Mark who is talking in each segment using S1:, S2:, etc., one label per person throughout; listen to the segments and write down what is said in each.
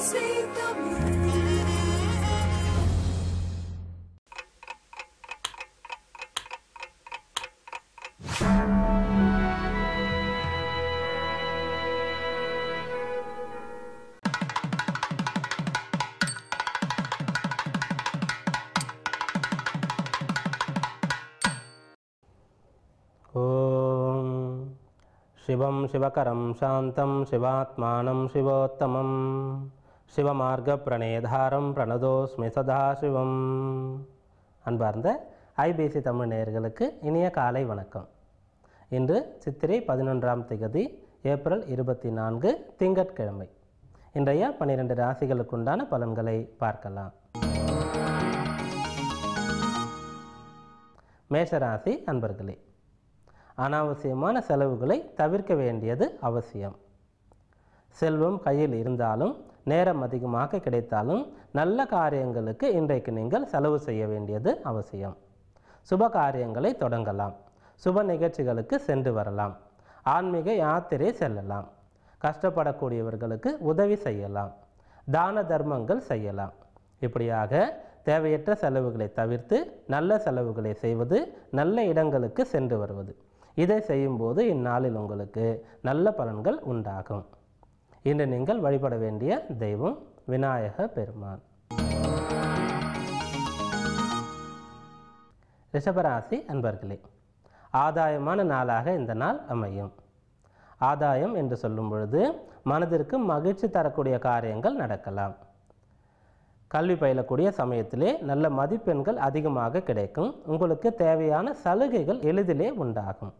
S1: शिवं शिवकरं शान्तं शिवात्मानं शिवोत्तमम् சிவமார்க்க பிரணதோ மிசதா சிவம் அன்பார்ந்த ஐபிசி தமிழ் நேயர்களுக்கு இனிய காலை வணக்கம் இன்று சித்திரை பதினொன்றாம் திகதி ஏப்ரல் இருபத்தி நான்கு திங்கட்கிழமை இன்றைய பன்னிரெண்டு ராசிகளுக்குண்டான பலன்களை பார்க்கலாம் மேஷராசி அன்பர்களே அனாவசியமான செலவுகளை தவிர்க்க வேண்டியது அவசியம் செல்வம் கையில் இருந்தாலும் நேரம் அதிகமாக கிடைத்தாலும் நல்ல காரியங்களுக்கு இன்றைக்கு நீங்கள் செலவு செய்ய வேண்டியது அவசியம் சுப காரியங்களை தொடங்கலாம் சுப நிகழ்ச்சிகளுக்கு சென்று வரலாம் ஆன்மீக யாத்திரை செல்லலாம் கஷ்டப்படக்கூடியவர்களுக்கு உதவி செய்யலாம் தான தர்மங்கள் செய்யலாம் இப்படியாக தேவையற்ற செலவுகளை தவிர்த்து நல்ல செலவுகளை செய்வது நல்ல இடங்களுக்கு சென்று வருவது இதை செய்யும்போது இந்நாளில் உங்களுக்கு நல்ல பலன்கள் உண்டாகும் இன்று நீங்கள் வழிபட வேண்டிய தெய்வம் விநாயக பெருமான் ரிஷபராசி அன்பர்களே ஆதாயமான நாளாக இந்த நாள் அமையும் ஆதாயம் என்று சொல்லும் பொழுது மனதிற்கு மகிழ்ச்சி தரக்கூடிய காரியங்கள் நடக்கலாம் கல்வி பயிலக்கூடிய சமயத்திலே நல்ல மதிப்பெண்கள் அதிகமாக கிடைக்கும் உங்களுக்கு தேவையான சலுகைகள் எளிதிலே உண்டாகும்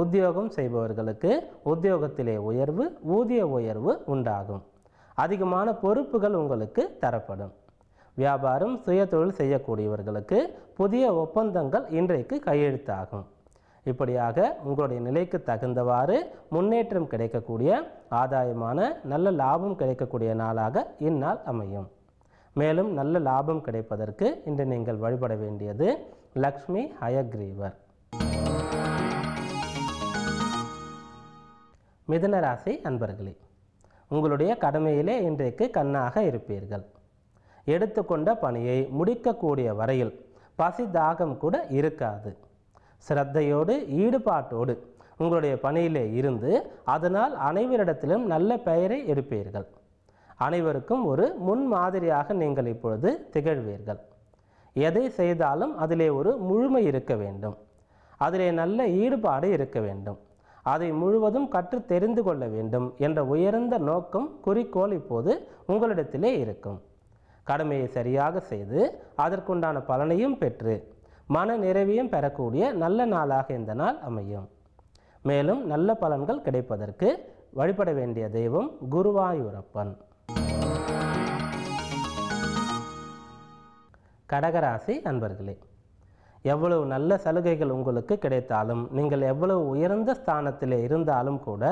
S1: உத்தியோகம் செய்பவர்களுக்கு உத்தியோகத்திலே உயர்வு ஊதிய உயர்வு உண்டாகும் அதிகமான பொறுப்புகள் உங்களுக்கு தரப்படும் வியாபாரம் சுய தொழில் செய்யக்கூடியவர்களுக்கு புதிய ஒப்பந்தங்கள் இன்றைக்கு கையெழுத்தாகும் இப்படியாக உங்களுடைய நிலைக்கு தகுந்தவாறு முன்னேற்றம் கிடைக்கக்கூடிய ஆதாயமான நல்ல லாபம் கிடைக்கக்கூடிய நாளாக இந்நாள் அமையும் மேலும் நல்ல லாபம் கிடைப்பதற்கு இன்று நீங்கள் வழிபட வேண்டியது லக்ஷ்மி ஹயக்ரீவர் மிதன அன்பர்களே உங்களுடைய கடமையிலே இன்றைக்கு கண்ணாக இருப்பீர்கள் எடுத்துக்கொண்ட பணியை முடிக்கக்கூடிய வரையில் பசி தாகம் கூட இருக்காது சிரத்தையோடு ஈடுபாட்டோடு உங்களுடைய பணியிலே இருந்து அதனால் அனைவரிடத்திலும் நல்ல பெயரை எடுப்பீர்கள் அனைவருக்கும் ஒரு முன்மாதிரியாக நீங்கள் இப்பொழுது திகழ்வீர்கள் எதை செய்தாலும் அதிலே ஒரு முழுமை இருக்க வேண்டும் அதிலே நல்ல ஈடுபாடு இருக்க வேண்டும் அதை முழுவதும் கற்று தெரிந்து கொள்ள வேண்டும் என்ற உயர்ந்த நோக்கம் குறிக்கோள் இப்போது உங்களிடத்திலே இருக்கும் கடமையை சரியாக செய்து அதற்குண்டான பலனையும் பெற்று மன நிறைவையும் பெறக்கூடிய நல்ல நாளாக இந்த நாள் அமையும் மேலும் நல்ல பலன்கள் கிடைப்பதற்கு வழிபட வேண்டிய தெய்வம் குருவாயூரப்பன் கடகராசி அன்பர்களே எவ்வளவு நல்ல சலுகைகள் உங்களுக்கு கிடைத்தாலும் நீங்கள் எவ்வளவு உயர்ந்த ஸ்தானத்தில் இருந்தாலும் கூட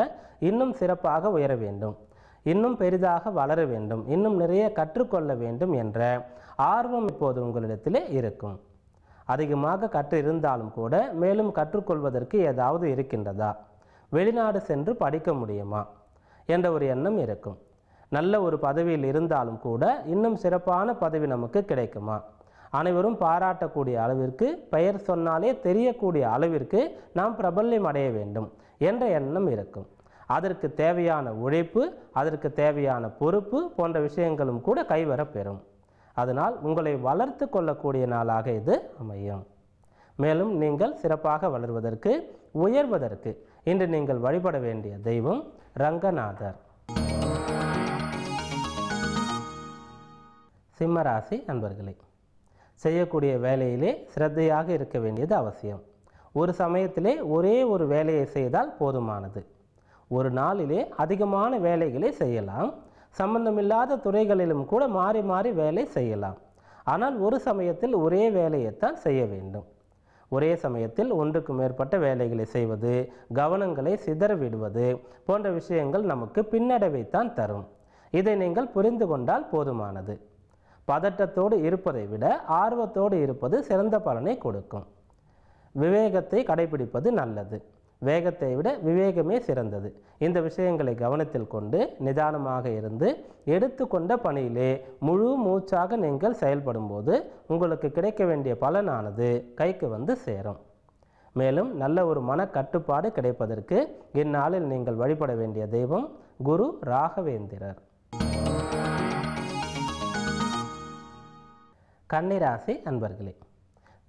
S1: இன்னும் சிறப்பாக உயர வேண்டும் இன்னும் பெரிதாக வளர வேண்டும் இன்னும் நிறைய கற்றுக்கொள்ள வேண்டும் என்ற ஆர்வம் இப்போது உங்களிடத்திலே இருக்கும் அதிகமாக கற்று இருந்தாலும் கூட மேலும் கற்றுக்கொள்வதற்கு ஏதாவது இருக்கின்றதா வெளிநாடு சென்று படிக்க முடியுமா என்ற ஒரு எண்ணம் இருக்கும் நல்ல ஒரு பதவியில் இருந்தாலும் கூட இன்னும் சிறப்பான பதவி நமக்கு கிடைக்குமா அனைவரும் பாராட்டக்கூடிய அளவிற்கு பெயர் சொன்னாலே தெரியக்கூடிய அளவிற்கு நாம் பிரபல்யம் அடைய வேண்டும் என்ற எண்ணம் இருக்கும் அதற்கு தேவையான உழைப்பு அதற்கு தேவையான பொறுப்பு போன்ற விஷயங்களும் கூட கைவரப்பெறும் அதனால் உங்களை வளர்த்து கொள்ளக்கூடிய நாளாக இது அமையும் மேலும் நீங்கள் சிறப்பாக வளர்வதற்கு உயர்வதற்கு இன்று நீங்கள் வழிபட வேண்டிய தெய்வம் ரங்கநாதர் சிம்மராசி அன்பர்களே செய்யக்கூடிய வேலையிலே சிரத்தையாக இருக்க வேண்டியது அவசியம் ஒரு சமயத்திலே ஒரே ஒரு வேலையை செய்தால் போதுமானது ஒரு நாளிலே அதிகமான வேலைகளை செய்யலாம் சம்பந்தமில்லாத துறைகளிலும் கூட மாறி மாறி வேலை செய்யலாம் ஆனால் ஒரு சமயத்தில் ஒரே வேலையைத்தான் செய்ய வேண்டும் ஒரே சமயத்தில் ஒன்றுக்கு மேற்பட்ட வேலைகளை செய்வது கவனங்களை சிதறவிடுவது போன்ற விஷயங்கள் நமக்கு பின்னடைவைத்தான் தரும் இதை நீங்கள் புரிந்து கொண்டால் போதுமானது பதட்டத்தோடு இருப்பதை விட ஆர்வத்தோடு இருப்பது சிறந்த பலனை கொடுக்கும் விவேகத்தை கடைபிடிப்பது நல்லது வேகத்தை விட விவேகமே சிறந்தது இந்த விஷயங்களை கவனத்தில் கொண்டு நிதானமாக இருந்து எடுத்துக்கொண்ட பணியிலே முழு மூச்சாக நீங்கள் செயல்படும்போது உங்களுக்கு கிடைக்க வேண்டிய பலனானது கைக்கு வந்து சேரும் மேலும் நல்ல ஒரு மனக்கட்டுப்பாடு கிடைப்பதற்கு இந்நாளில் நீங்கள் வழிபட வேண்டிய தெய்வம் குரு ராகவேந்திரர் கன்னிராசி அன்பர்களே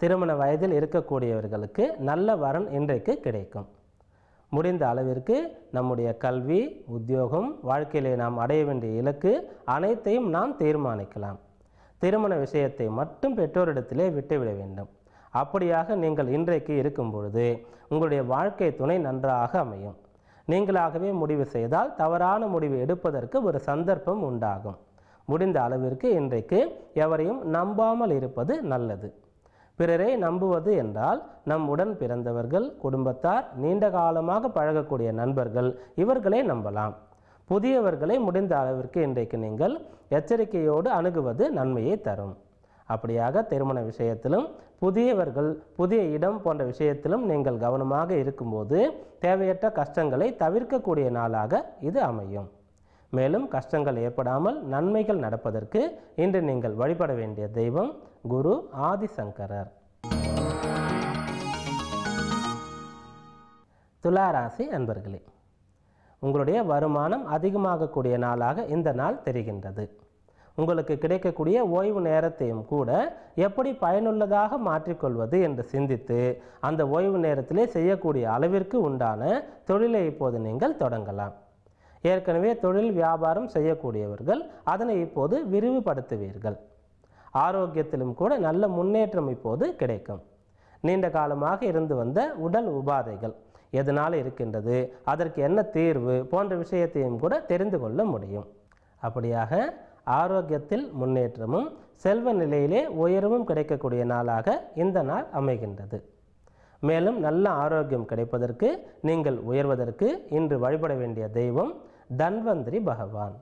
S1: திருமண வயதில் இருக்கக்கூடியவர்களுக்கு நல்ல வரன் இன்றைக்கு கிடைக்கும் முடிந்த அளவிற்கு நம்முடைய கல்வி உத்தியோகம் வாழ்க்கையிலே நாம் அடைய வேண்டிய இலக்கு அனைத்தையும் நாம் தீர்மானிக்கலாம் திருமண விஷயத்தை மட்டும் பெற்றோரிடத்திலே விட்டுவிட வேண்டும் அப்படியாக நீங்கள் இன்றைக்கு இருக்கும் பொழுது உங்களுடைய வாழ்க்கை துணை நன்றாக அமையும் நீங்களாகவே முடிவு செய்தால் தவறான முடிவு எடுப்பதற்கு ஒரு சந்தர்ப்பம் உண்டாகும் முடிந்த அளவிற்கு இன்றைக்கு எவரையும் நம்பாமல் இருப்பது நல்லது பிறரை நம்புவது என்றால் நம் உடன் பிறந்தவர்கள் குடும்பத்தார் நீண்ட காலமாக பழகக்கூடிய நண்பர்கள் இவர்களை நம்பலாம் புதியவர்களை முடிந்த அளவிற்கு இன்றைக்கு நீங்கள் எச்சரிக்கையோடு அணுகுவது நன்மையை தரும் அப்படியாக திருமண விஷயத்திலும் புதியவர்கள் புதிய இடம் போன்ற விஷயத்திலும் நீங்கள் கவனமாக இருக்கும்போது தேவையற்ற கஷ்டங்களை தவிர்க்கக்கூடிய நாளாக இது அமையும் மேலும் கஷ்டங்கள் ஏற்படாமல் நன்மைகள் நடப்பதற்கு இன்று நீங்கள் வழிபட வேண்டிய தெய்வம் குரு ஆதிசங்கரர் துளாராசி அன்பர்களே உங்களுடைய வருமானம் அதிகமாகக்கூடிய நாளாக இந்த நாள் தெரிகின்றது உங்களுக்கு கிடைக்கக்கூடிய ஓய்வு நேரத்தையும் கூட எப்படி பயனுள்ளதாக மாற்றிக்கொள்வது என்று சிந்தித்து அந்த ஓய்வு நேரத்திலே செய்யக்கூடிய அளவிற்கு உண்டான தொழிலை இப்போது நீங்கள் தொடங்கலாம் ஏற்கனவே தொழில் வியாபாரம் செய்யக்கூடியவர்கள் அதனை இப்போது விரிவுபடுத்துவீர்கள் ஆரோக்கியத்திலும் கூட நல்ல முன்னேற்றம் இப்போது கிடைக்கும் நீண்ட காலமாக இருந்து வந்த உடல் உபாதைகள் எதனால் இருக்கின்றது அதற்கு என்ன தீர்வு போன்ற விஷயத்தையும் கூட தெரிந்து கொள்ள முடியும் அப்படியாக ஆரோக்கியத்தில் முன்னேற்றமும் செல்வ நிலையிலே உயர்வும் கிடைக்கக்கூடிய நாளாக இந்த நாள் அமைகின்றது மேலும் நல்ல ஆரோக்கியம் கிடைப்பதற்கு நீங்கள் உயர்வதற்கு இன்று வழிபட வேண்டிய தெய்வம் தன்வந்திரி பகவான்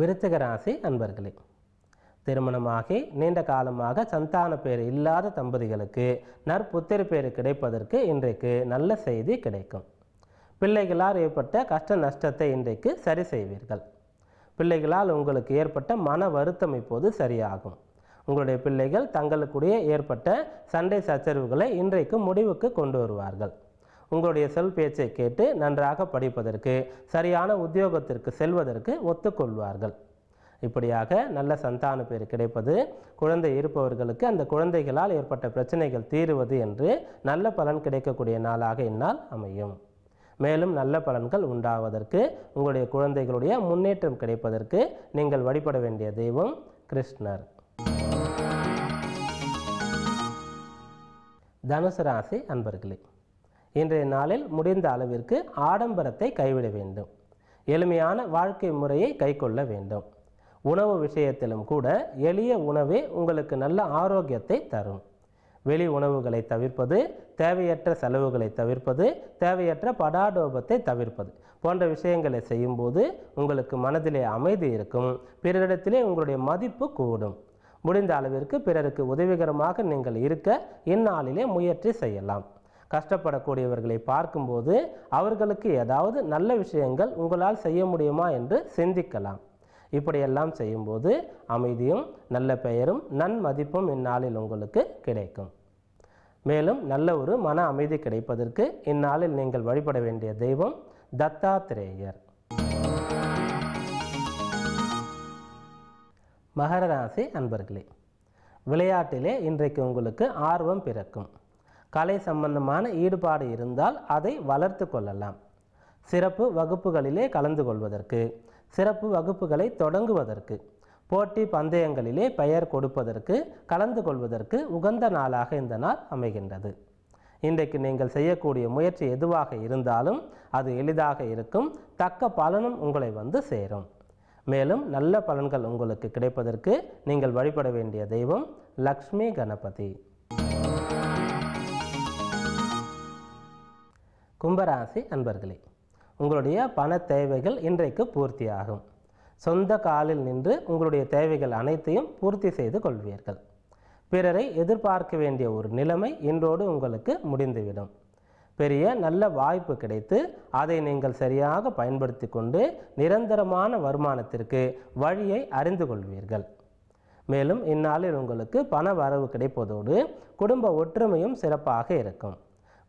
S1: விருத்திக ராசி அன்பர்களே திருமணமாகி நீண்ட காலமாக சந்தான பேர் இல்லாத தம்பதிகளுக்கு நற்புத்திர பேர் கிடைப்பதற்கு இன்றைக்கு நல்ல செய்தி கிடைக்கும் பிள்ளைகளால் ஏற்பட்ட கஷ்ட நஷ்டத்தை இன்றைக்கு சரி செய்வீர்கள் பிள்ளைகளால் உங்களுக்கு ஏற்பட்ட மன வருத்தம் இப்போது சரியாகும் உங்களுடைய பிள்ளைகள் தங்களுக்குடைய ஏற்பட்ட சண்டை சச்சரவுகளை இன்றைக்கு முடிவுக்கு கொண்டு வருவார்கள் உங்களுடைய செல் பேச்சை கேட்டு நன்றாக படிப்பதற்கு சரியான உத்தியோகத்திற்கு செல்வதற்கு ஒத்துக்கொள்வார்கள் இப்படியாக நல்ல சந்தான பேர் கிடைப்பது குழந்தை இருப்பவர்களுக்கு அந்த குழந்தைகளால் ஏற்பட்ட பிரச்சனைகள் தீருவது என்று நல்ல பலன் கிடைக்கக்கூடிய நாளாக இந்நாள் அமையும் மேலும் நல்ல பலன்கள் உண்டாவதற்கு உங்களுடைய குழந்தைகளுடைய முன்னேற்றம் கிடைப்பதற்கு நீங்கள் வழிபட வேண்டிய தெய்வம் கிருஷ்ணர் தனுசு ராசி அன்பர்களே இன்றைய நாளில் முடிந்த அளவிற்கு ஆடம்பரத்தை கைவிட வேண்டும் எளிமையான வாழ்க்கை முறையை கைக்கொள்ள வேண்டும் உணவு விஷயத்திலும் கூட எளிய உணவே உங்களுக்கு நல்ல ஆரோக்கியத்தை தரும் வெளி உணவுகளை தவிர்ப்பது தேவையற்ற செலவுகளை தவிர்ப்பது தேவையற்ற படாடோபத்தை தவிர்ப்பது போன்ற விஷயங்களை செய்யும்போது உங்களுக்கு மனதிலே அமைதி இருக்கும் பிறரிடத்திலே உங்களுடைய மதிப்பு கூடும் முடிந்த அளவிற்கு பிறருக்கு உதவிகரமாக நீங்கள் இருக்க இந்நாளிலே முயற்சி செய்யலாம் கஷ்டப்படக்கூடியவர்களை பார்க்கும்போது அவர்களுக்கு ஏதாவது நல்ல விஷயங்கள் உங்களால் செய்ய முடியுமா என்று சிந்திக்கலாம் இப்படியெல்லாம் செய்யும்போது அமைதியும் நல்ல பெயரும் நன்மதிப்பும் இந்நாளில் உங்களுக்கு கிடைக்கும் மேலும் நல்ல ஒரு மன அமைதி கிடைப்பதற்கு இந்நாளில் நீங்கள் வழிபட வேண்டிய தெய்வம் தத்தாத்திரேயர் மகர ராசி அன்பர்களே விளையாட்டிலே இன்றைக்கு உங்களுக்கு ஆர்வம் பிறக்கும் கலை சம்பந்தமான ஈடுபாடு இருந்தால் அதை வளர்த்து கொள்ளலாம் சிறப்பு வகுப்புகளிலே கலந்து கொள்வதற்கு சிறப்பு வகுப்புகளை தொடங்குவதற்கு போட்டி பந்தயங்களிலே பெயர் கொடுப்பதற்கு கலந்து கொள்வதற்கு உகந்த நாளாக இந்த நாள் அமைகின்றது இன்றைக்கு நீங்கள் செய்யக்கூடிய முயற்சி எதுவாக இருந்தாலும் அது எளிதாக இருக்கும் தக்க பலனும் உங்களை வந்து சேரும் மேலும் நல்ல பலன்கள் உங்களுக்கு கிடைப்பதற்கு நீங்கள் வழிபட வேண்டிய தெய்வம் லக்ஷ்மி கணபதி கும்பராசி அன்பர்களே உங்களுடைய பண தேவைகள் இன்றைக்கு பூர்த்தியாகும் சொந்த காலில் நின்று உங்களுடைய தேவைகள் அனைத்தையும் பூர்த்தி செய்து கொள்வீர்கள் பிறரை எதிர்பார்க்க வேண்டிய ஒரு நிலைமை இன்றோடு உங்களுக்கு முடிந்துவிடும் பெரிய நல்ல வாய்ப்பு கிடைத்து அதை நீங்கள் சரியாக பயன்படுத்தி கொண்டு நிரந்தரமான வருமானத்திற்கு வழியை அறிந்து கொள்வீர்கள் மேலும் இந்நாளில் உங்களுக்கு பண வரவு கிடைப்பதோடு குடும்ப ஒற்றுமையும் சிறப்பாக இருக்கும்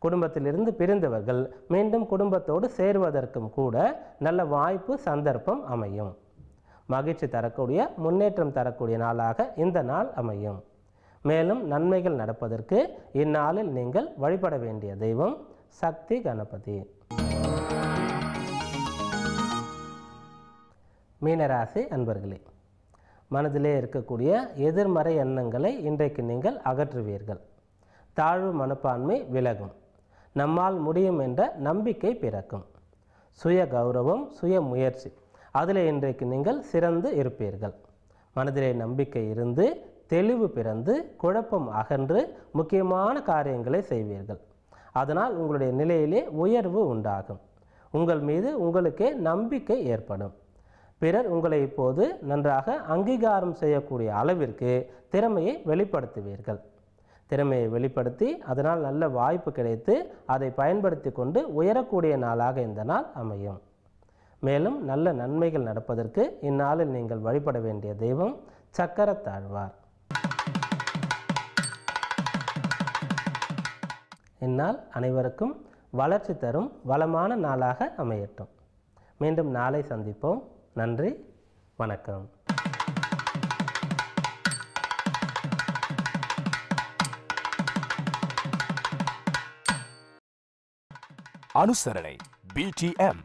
S1: குடும்பத்திலிருந்து பிரிந்தவர்கள் மீண்டும் குடும்பத்தோடு சேருவதற்கும் கூட நல்ல வாய்ப்பு சந்தர்ப்பம் அமையும் மகிழ்ச்சி தரக்கூடிய முன்னேற்றம் தரக்கூடிய நாளாக இந்த நாள் அமையும் மேலும் நன்மைகள் நடப்பதற்கு இந்நாளில் நீங்கள் வழிபட வேண்டிய தெய்வம் சக்தி கணபதி மீனராசி அன்பர்களே மனதிலே இருக்கக்கூடிய எதிர்மறை எண்ணங்களை இன்றைக்கு நீங்கள் அகற்றுவீர்கள் தாழ்வு மனப்பான்மை விலகும் நம்மால் முடியும் என்ற நம்பிக்கை பிறக்கும் சுய கௌரவம் சுய முயற்சி அதில் இன்றைக்கு நீங்கள் சிறந்து இருப்பீர்கள் மனதிலே நம்பிக்கை இருந்து தெளிவு பிறந்து குழப்பம் அகன்று முக்கியமான காரியங்களை செய்வீர்கள் அதனால் உங்களுடைய நிலையிலே உயர்வு உண்டாகும் உங்கள் மீது உங்களுக்கே நம்பிக்கை ஏற்படும் பிறர் உங்களை இப்போது நன்றாக அங்கீகாரம் செய்யக்கூடிய அளவிற்கு திறமையை வெளிப்படுத்துவீர்கள் திறமையை வெளிப்படுத்தி அதனால் நல்ல வாய்ப்பு கிடைத்து அதை பயன்படுத்தி கொண்டு உயரக்கூடிய நாளாக இந்த நாள் அமையும் மேலும் நல்ல நன்மைகள் நடப்பதற்கு இந்நாளில் நீங்கள் வழிபட வேண்டிய தெய்வம் சக்கரத்தாழ்வார் இந்நாள் அனைவருக்கும் வளர்ச்சி தரும் வளமான நாளாக அமையட்டும் மீண்டும் நாளை சந்திப்போம் நன்றி வணக்கம் අනුසරණයි BTM